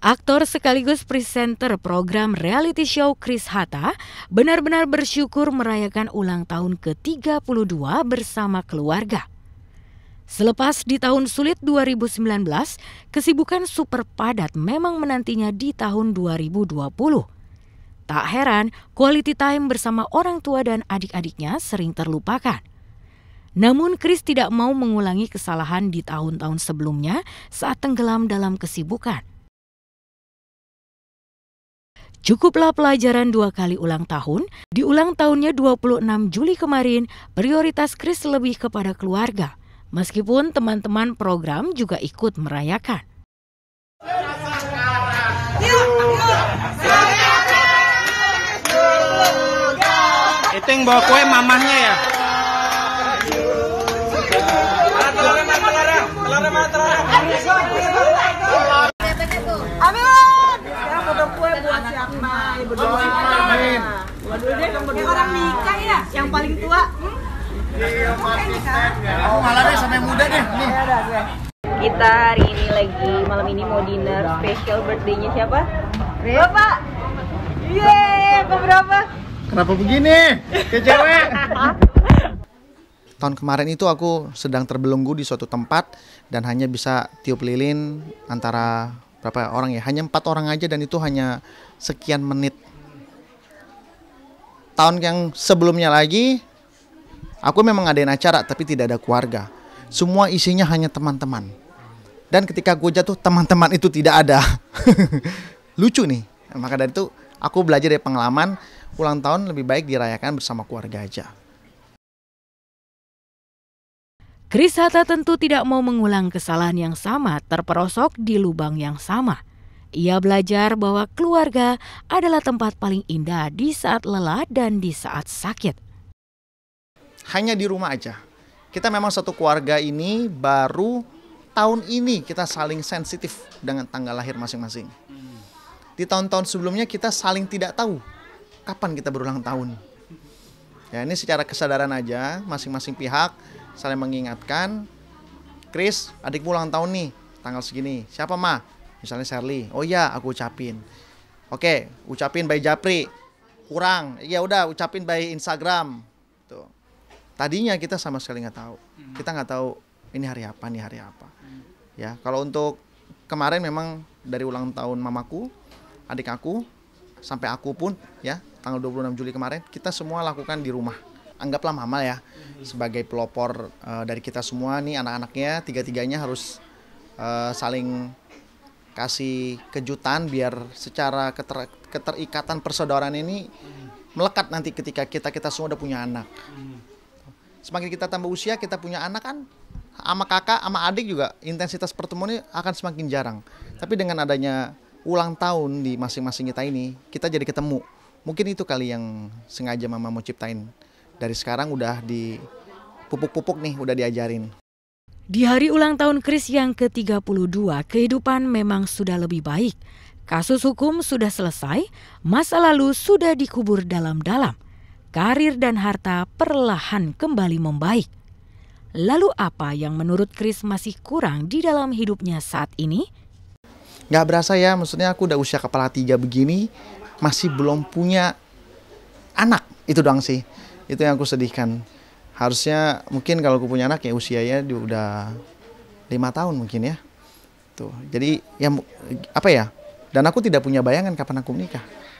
Aktor sekaligus presenter program reality show Chris Hatta benar-benar bersyukur merayakan ulang tahun ke-32 bersama keluarga. Selepas di tahun sulit 2019, kesibukan super padat memang menantinya di tahun 2020. Tak heran, quality time bersama orang tua dan adik-adiknya sering terlupakan. Namun Chris tidak mau mengulangi kesalahan di tahun-tahun sebelumnya saat tenggelam dalam kesibukan. Cukuplah pelajaran dua kali ulang tahun, di ulang tahunnya 26 Juli kemarin, prioritas Chris lebih kepada keluarga, meskipun teman-teman program juga ikut merayakan. Itu yang bawa kue mamahnya ya? Terima Iya, ya. Aku malah deh sampai muda deh. Nih. Iya, Kita hari ini lagi malam ini mau dinner special birthday-nya siapa? Bapak. Yeay, berapa? Kenapa begini? Ke cewek. Tahun kemarin itu aku sedang terbelenggu di suatu tempat dan hanya bisa tiup lilin antara berapa orang ya? Hanya empat orang aja dan itu hanya sekian menit tahun yang sebelumnya lagi Aku memang ngadain acara tapi tidak ada keluarga. Semua isinya hanya teman-teman. Dan ketika gue jatuh, teman-teman itu tidak ada. Lucu nih. Maka dari itu aku belajar dari pengalaman ulang tahun lebih baik dirayakan bersama keluarga aja. Chris Hatta tentu tidak mau mengulang kesalahan yang sama terperosok di lubang yang sama. Ia belajar bahwa keluarga adalah tempat paling indah di saat lelah dan di saat sakit hanya di rumah aja. Kita memang satu keluarga ini baru tahun ini kita saling sensitif dengan tanggal lahir masing-masing. Di tahun-tahun sebelumnya kita saling tidak tahu kapan kita berulang tahun. Ya ini secara kesadaran aja masing-masing pihak saling mengingatkan. Chris, adik pulang tahun nih tanggal segini. Siapa ma? Misalnya Shirley. Oh iya, aku ucapin. Oke, ucapin by Japri. Kurang. Ya udah, ucapin by Instagram. Tuh tadinya kita sama sekali nggak tahu hmm. kita nggak tahu ini hari apa nih hari apa hmm. ya kalau untuk kemarin memang dari ulang tahun mamaku adik aku sampai aku pun ya tanggal 26 Juli kemarin kita semua lakukan di rumah anggaplah mama ya hmm. sebagai pelopor uh, dari kita semua nih anak-anaknya tiga-tiganya harus uh, saling kasih kejutan biar secara keter keterikatan persaudaraan ini melekat nanti ketika kita kita semua udah punya anak semakin kita tambah usia kita punya anak kan sama kakak sama adik juga intensitas pertemuannya akan semakin jarang tapi dengan adanya ulang tahun di masing-masing kita ini kita jadi ketemu mungkin itu kali yang sengaja mama mau ciptain dari sekarang udah di pupuk-pupuk nih udah diajarin di hari ulang tahun Kris yang ke-32, kehidupan memang sudah lebih baik. Kasus hukum sudah selesai, masa lalu sudah dikubur dalam-dalam karir dan harta perlahan kembali membaik. Lalu apa yang menurut Chris masih kurang di dalam hidupnya saat ini? Gak berasa ya, maksudnya aku udah usia kepala tiga begini, masih belum punya anak. Itu doang sih, itu yang aku sedihkan. Harusnya mungkin kalau aku punya anak ya usianya udah lima tahun mungkin ya. Tuh, jadi ya apa ya? Dan aku tidak punya bayangan kapan aku menikah.